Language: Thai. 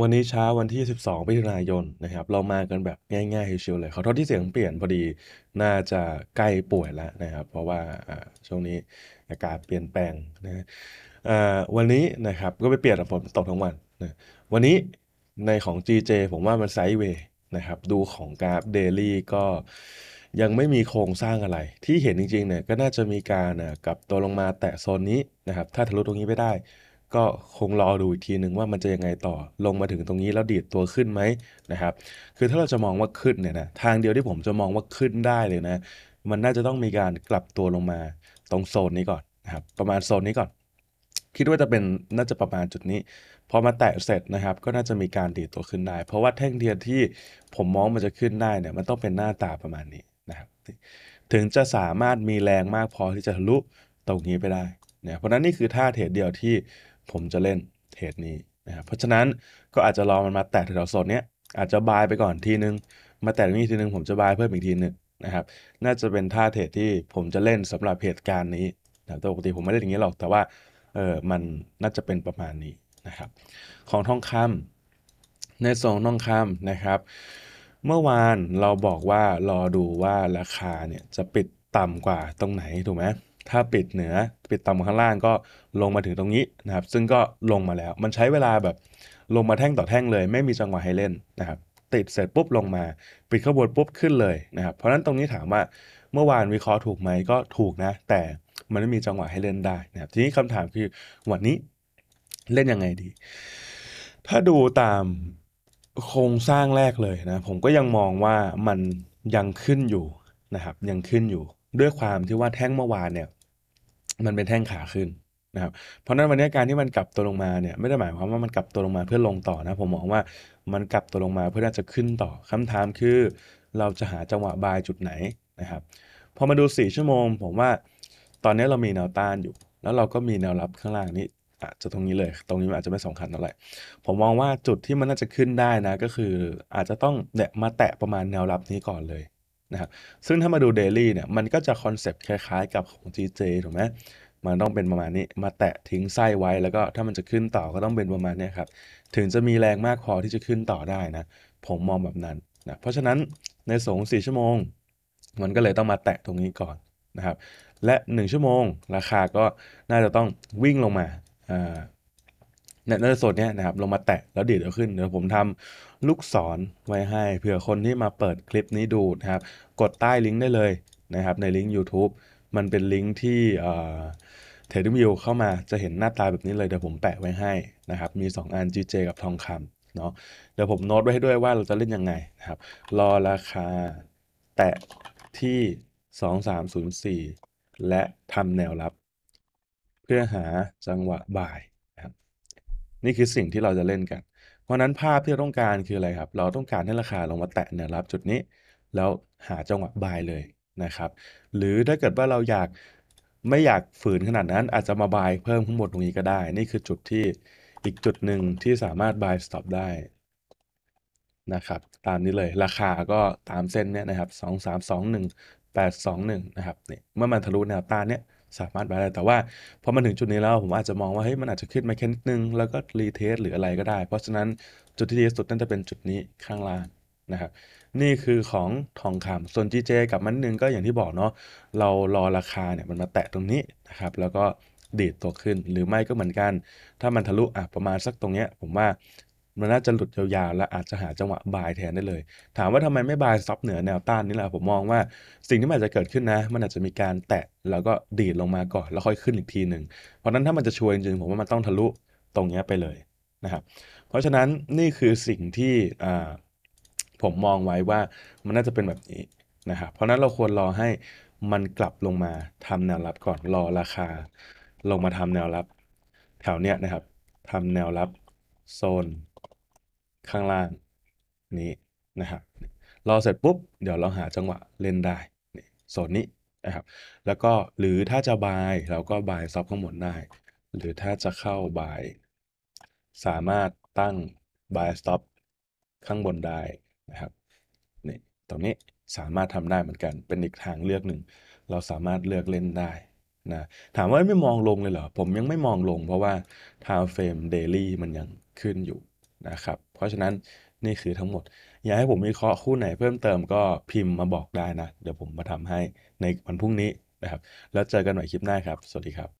วันนี้เช้าวันที่ 12ฤศจิกายนนะครับเรามากันแบบง่ายๆชิยๆเลย ขอโทษที่เสียงเปลี่ยนพอดีน่าจะใกล้ป่วยแล้วนะครับเพราะว่าช่วงนี้อากาศเปลี่ยนแปลงนะวันนี้นะครับก็ไปเปลี่ยนฝนตกทั้งวันนะวันนี้ในของ GJ ผมว่ามันไซด์เวย์นะครับดูของกราฟเดลี่ก็ยังไม่มีโครงสร้างอะไรที่เห็นจริงๆเนี่ยก็น่าจะมีการกับตัวลงมาแตะโซนนี้นะครับถ้าทะลุตรงนี้ไปได้ก็คงรอดูอีกทีหนึ่งว่ามันจะยังไงต่อลงมาถึงตรงนี้ แล้วดีดตัวขึ้นไหมนะครับคือถ้าเราจะมองว่าขึ้นเนี่ยนะทางเดียวที่ผมจะมองว่าขึ้นได้เลยนะมันน่าจะต้องมีการกลับตัวลงมาตรงโซนนี้ก่อนนะครับประมาณโซนนี้ก่อน คิดว่าจะเป็นน่าจะประมาณจุดนี้ พอมาแตะเสร็จนะครับ ก็น่าจะมีการดีดตัวขึ้นได้ เพราะว่าแท่งเทียนที่ผมมองมันจะขึ้นได้เนี่ยมันต้องเป็นหน้าตาประมาณนี้นะครับถึงจะสามารถมีแรงมากพอที่จะทะลุตรงนี้ไปได้เนะเพราะนั้นนี่คือท่าเทรดเดียวที่ผมจะเล่นเทรดนี้นะครับเพราะฉะนั้นก็อาจจะรอมันมาแตะแถวสดเนี้ยอาจจะบายไปก่อนทีนึงมาแตะนี้ทีนึงผมจะบายเพิ่มอีกทีนึงนะครับน่าจะเป็นท่าเทรดที่ผมจะเล่นสำหรับเหตุการณ์นี้นะแต่ปกติผมไม่ได้อย่างนี้หรอกแต่ว่าเออมันน่าจะเป็นประมาณนี้นะครับของทองคำในส่งทองคำนะครับเมื่อวานเราบอกว่ารอดูว่าราคาเนี่ยจะปิดต่ำกว่าตรงไหนถูกไหมถ้าปิดเหนือปิดต่ำข้างล่างก็ลงมาถึงตรงนี้นะครับ ซึ่งก็ลงมาแล้ว มันใช้เวลาแบบลงมาแท่งต่อแท่งเลยไม่มีจังหวะให้เล่นนะครับติดเสร็จปุ๊บลงมาปิดขบวนปุ๊บขึ้นเลยนะครับเพราะนั้นตรงนี้ถามว่าเมื่อวานวิเคราะห์ถูกไหมก็ถูกนะ แต่มันไม่มีจังหวะให้เล่นได้นะครับทีนี้คำถามคือวันนี้เล่นยังไงดี ถ้าดูตามโครงสร้างแรกเลยนะผมก็ยังมองว่ามันยังขึ้นอยู่นะครับยังขึ้นอยู่ ด้วยความที่ว่าแท่งเมื่อวานเนี่ยมันเป็นแท่งขาขึ้นนะครับเพราะนั้นวันนี้การที่มันกลับตัวลงมาเนี่ยไม่ได้หมายความว่ามันกลับตัวลงมาเพื่อลงต่อนะผมมองว่ามันกลับตัวลงมาเพื่อน่าจะขึ้นต่อคำถามคือ เราจะหาจังหวะบายจุดไหนนะครับพอมาดู 4 ชั่วโมงผมว่าตอนนี้เรามีแนวต้านอยู่ แล้วเราก็มีแนวรับข้างล่างนี้อาจจะตรงนี้เลย ตรงนี้อาจจะไม่สงคัญเท่าไหร่ผมมองว่าจุดที่มันน่าจะขึ้นได้นะก็คือ อาจจะต้องเนี่ยมาแตะประมาณแนวรับนี้ก่อนเลยนะครับซึ่งถ้ามาดูเดลี่เนี่ยมันก็จะคอนเซปต์คล้ายๆ กับของ GJ ถูกไหมมันต้องเป็นประมาณนี้มาแตะทิ้งไส้ไว้แล้วก็ถ้ามันจะขึ้นต่อก็ต้องเป็นประมาณนี้ครับ ถึงจะมีแรงมากพอที่จะขึ้นต่อได้นะ ผมมองแบบนั้นนะเพราะฉะนั้นในสงสี่ชั่วโมง มันก็เลยต้องมาแตะตรงนี้ก่อนนะครับ และ 1 ชั่วโมงราคาก็น่าจะต้องวิ่งลงมาเนื้อสดเนี่ยนะครับลงมาแตะแล้วดีดเอาขึ้น เดี๋ยวผมทำลูกศรไว้ให้เผื่อคนที่มาเปิดคลิปนี้ดูนะครับกดใต้ลิงก์ได้เลยนะครับในลิงก์ YouTube มันเป็นลิงก์ที่เทรดวิวเข้ามาจะเห็นหน้าตาแบบนี้เลย เดี๋ยวผมแปะไว้ให้นะครับมี 2 อัน GJ กับทองคำเนาะเดี๋ยวผมโน้ตไว้ให้ด้วยว่าเราจะเล่นยังไงนะครับรอราคาแตะที่ 2304 และทำแนวรับเพื่อหาจังหวะบ่ายนี่คือสิ่งที่เราจะเล่นกัน เพราะนั้นภาพที่ต้องการคืออะไรครับ เราต้องการให้ราคาลงมาแตะแนวรับ จุดนี้ แล้วหาจังหวะบายเลยนะครับ หรือถ้าเกิดว่าเราอยากไม่อยากฝืนขนาดนั้นอาจจะมาบายเพิ่มข้างบนตรงนี้ก็ได้ นี่คือจุดที่อีกจุดหนึ่งที่สามารถบายสต็อปได้นะครับตามนี้เลยราคาก็ตามเส้นเนี่ยนะครับ 2 3 2 1 8 2 1นะครับนี่เมื่อมันทะลุแนวต้านเนี่ยสามารถมาได้แต่ว่าพอมาถึงจุดนี้แล้วผมอาจจะมองว่าเฮ้ยมันอาจจะขึ้นมาแค่นิดนึง แล้วก็รีเทสหรืออะไรก็ได้ เพราะฉะนั้นจุดที่ดีสุดน่าจะเป็นจุดนี้ข้างล่างนะครับนี่คือของทองคำส่วนเจกับ มันนึงก็อย่างที่บอกเนาะเรารอราคาเนี่ยมันมาแตะตรงนี้นะครับแล้วก็ดีดตัวขึ้นหรือไม่ก็เหมือนกัน ถ้ามันทะลุอ่ะประมาณสักตรงเนี้ยผมว่ามันน่าจะหลุดยาวๆและอาจจะหาจังหวะบายแทนได้เลย ถามว่าทำไมไม่บายซับเหนือแนวต้านนี่แหละผมมองว่าสิ่งที่มันอาจจะเกิดขึ้นนะ มันอาจจะมีการแตะแล้วก็ดีดลงมาก่อนแล้วค่อยขึ้นอีกทีหนึ่งเพราะนั้นถ้ามันจะช่วยจริงๆผมว่ามันต้องทะลุตรงนี้ไปเลยนะครับ เพราะฉะนั้นนี่คือสิ่งที่ผมมองไว้ว่ามันน่าจะเป็นแบบนี้นะครับเพราะนั้นเราควรรอให้มันกลับลงมา ทำแนวรับก่อนรอราคา ลงมาทำแนวรับแถวเนี้ยนะครับทำแนวรับโซนข้างล่างนี้นะครับรอเสร็จปุ๊บเดี๋ยวเราหาจังหวะเล่นได้นี่โซนนี้นะครับแล้วก็หรือถ้าจะบายเราก็บายซับข้างบนได้ หรือถ้าจะเข้าบายสามารถตั้งบายสต็อปข้างบนได้นะครับนี่ตรงนี้สามารถทำได้เหมือนกัน เป็นอีกทางเลือกหนึ่งเราสามารถเลือกเล่นได้นะถามว่าไม่มองลงเลยเหรอผมยังไม่มองลงเพราะว่าทาวเฟรมเดลี่มันยังขึ้นอยู่นะครับ เพราะฉะนั้นนี่คือทั้งหมด อยากให้ผมวิเคราะห์คู่ไหนเพิ่มเติมก็พิมพ์มาบอกได้นะ เดี๋ยวผมมาทำให้ในวันพรุ่งนี้นะครับ แล้วเจอกันใหม่คลิปหน้าครับ สวัสดีครับ